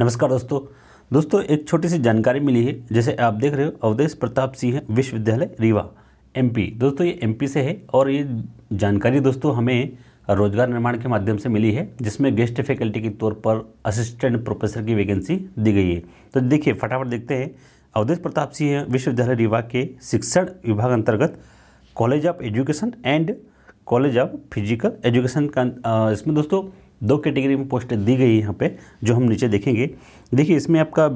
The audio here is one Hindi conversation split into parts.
नमस्कार दोस्तों दोस्तों एक छोटी सी जानकारी मिली है जैसे आप देख रहे हो अवधेश प्रताप सिंह विश्वविद्यालय रीवा एमपी दोस्तों ये एमपी से है और ये जानकारी दोस्तों हमें रोजगार निर्माण के माध्यम से मिली है जिसमें गेस्ट फैकल्टी के तौर पर असिस्टेंट प्रोफेसर की वैकेंसी दी गई है तो देखिए फटाफट देखते हैं अवधेश प्रताप सिंह विश्वविद्यालय रीवा के शिक्षण विभाग अंतर्गत college of education and college of physical education का इसमें दोस्तों दो कैटेगरी में पोस्ट दी गई है यहाँ पे जो हम नीचे देखेंगे देखिए इसमें आपका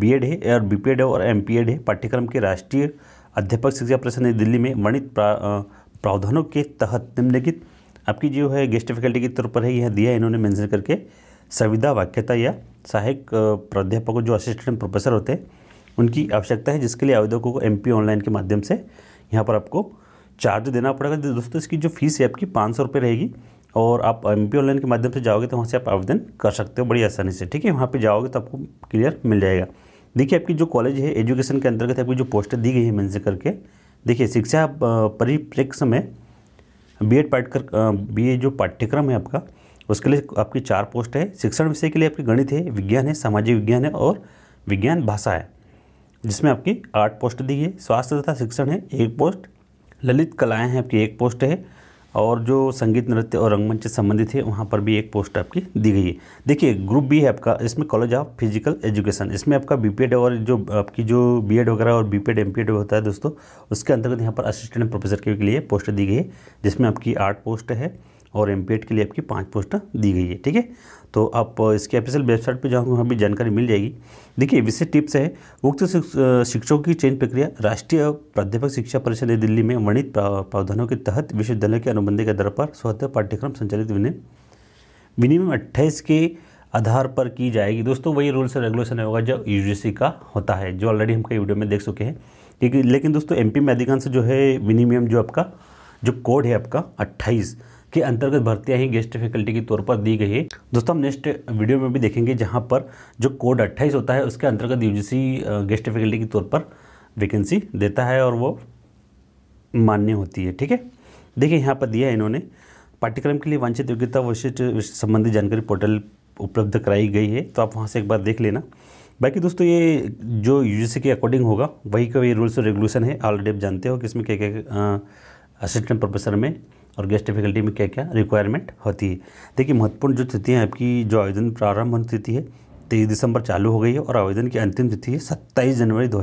बीएड है और बीपीएड है और एमपीएड है पाठ्यक्रम के राष्ट्रीय अध्यापक शिक्षा परिषद ने दिल्ली में वर्णित प्रावधानों के तहत निम्नलिखित आपकी जो है गेस्ट फैकल्टी के तौर पर है यह दिया इन्होंने मैंशन करके संविधा वाक्यता या सहायक प्राध्यापकों जो असिस्टेंट प्रोफेसर होते हैं उनकी आवश्यकता है जिसके लिए आवेदकों को एमपी ऑनलाइन के माध्यम से यहाँ पर आपको चार्ज देना पड़ेगा दोस्तों इसकी जो फीस है आपकी पाँच सौ रुपये रहेगी और आप एम पी ऑनलाइन के माध्यम से जाओगे तो वहाँ से आप आवेदन कर सकते हो बड़ी आसानी से ठीक है वहाँ पे जाओगे तो आपको क्लियर मिल जाएगा देखिए आपकी जो कॉलेज है एजुकेशन के अंतर्गत आपकी जो पोस्ट दी गई है से करके देखिए शिक्षा परिप्रेक्ष्य में बी एड पाठ्यकर बी जो पाठ्यक्रम है आपका उसके लिए आपकी चार पोस्ट है शिक्षण विषय के लिए आपकी गणित है विज्ञान है सामाजिक विज्ञान है और विज्ञान भाषा है जिसमें आपकी आठ पोस्ट दी है स्वास्थ्य तथा शिक्षण है एक पोस्ट ललित कलाएँ हैं आपकी एक पोस्ट है और जो संगीत नृत्य और रंगमंच से संबंधित है वहाँ पर भी एक पोस्ट आपकी दी गई है देखिए ग्रुप बी है आपका इसमें कॉलेज ऑफ फिजिकल एजुकेशन इसमें आपका बी और जो आपकी जो बी वगैरह और बी पेड होता है दोस्तों उसके अंतर्गत यहाँ पर असिस्टेंट प्रोफेसर के लिए पोस्ट दी गई है जिसमें आपकी आठ पोस्ट है और एम के लिए आपकी पाँच पोस्ट दी गई है ठीक है तो आप इसके ऑफिशियल वेबसाइट पर जाओगे वहाँ भी जानकारी मिल जाएगी देखिए विशेष टिप्स है उक्त शिक्षकों की चयन प्रक्रिया राष्ट्रीय प्राध्यापक शिक्षा परिषद नई दिल्ली में वर्णित प्रावधानों के तहत विश्वविद्यालय के अनुबंध के आधार पर स्वतः पाठ्यक्रम संचालित विनय मिनिमम अट्ठाईस के आधार पर की जाएगी दोस्तों वही रूल्स एंड रेगुलेशन होगा जो यू का होता है जो ऑलरेडी हम कई वीडियो में देख चुके हैं लेकिन दोस्तों एम में अधिकांश जो है मिनिमम जो आपका जो कोड है आपका अट्ठाईस के अंतर्गत भर्तियाँ ही गेस्ट फैकल्टी के तौर पर दी गई है दोस्तों हम नेक्स्ट वीडियो में भी देखेंगे जहाँ पर जो कोड अट्ठाईस होता है उसके अंतर्गत यू गेस्ट फैकल्टी के तौर पर वैकेंसी देता है और वो मान्य होती है ठीक है देखिए यहाँ पर दिया है इन्होंने पाठ्यक्रम के लिए वांछित योग्यता वशिष्ठ संबंधी जानकारी पोर्टल उपलब्ध कराई गई है तो आप वहाँ से एक बार देख लेना बाकी दोस्तों ये जो यू के अकॉर्डिंग होगा वही का वही रूल्स और रेगुलेशन है ऑलरेडी आप जानते हो कि इसमें क्या क्या असिस्टेंट प्रोफेसर में और गेस्ट फैकल्टी में क्या क्या रिक्वायरमेंट होती है देखिए महत्वपूर्ण जो तिथि है आपकी जो आवेदन प्रारंभ होने तिथि है तेईस दिसंबर चालू हो गई है और आवेदन की अंतिम तिथि है सत्ताईस जनवरी दो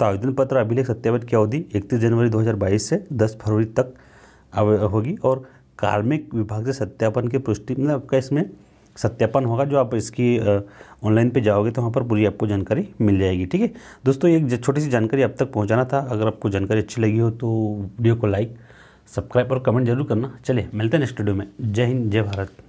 तो आवेदन पत्र अभिलेख सत्यापन की अवधि इकतीस जनवरी दो से दस फरवरी तक होगी और कार्मिक विभाग से सत्यापन की पुष्टि मतलब आपका इसमें सत्यापन होगा जो आप इसकी ऑनलाइन पे जाओगे तो वहाँ पर पूरी आपको जानकारी मिल जाएगी ठीक है दोस्तों एक छोटी सी जानकारी अब तक पहुँचाना था अगर आपको जानकारी अच्छी लगी हो तो वीडियो को लाइक सब्सक्राइब और कमेंट जरूर करना चलिए मिलते हैं नेक्स्ट वीडियो में जय हिंद जय भारत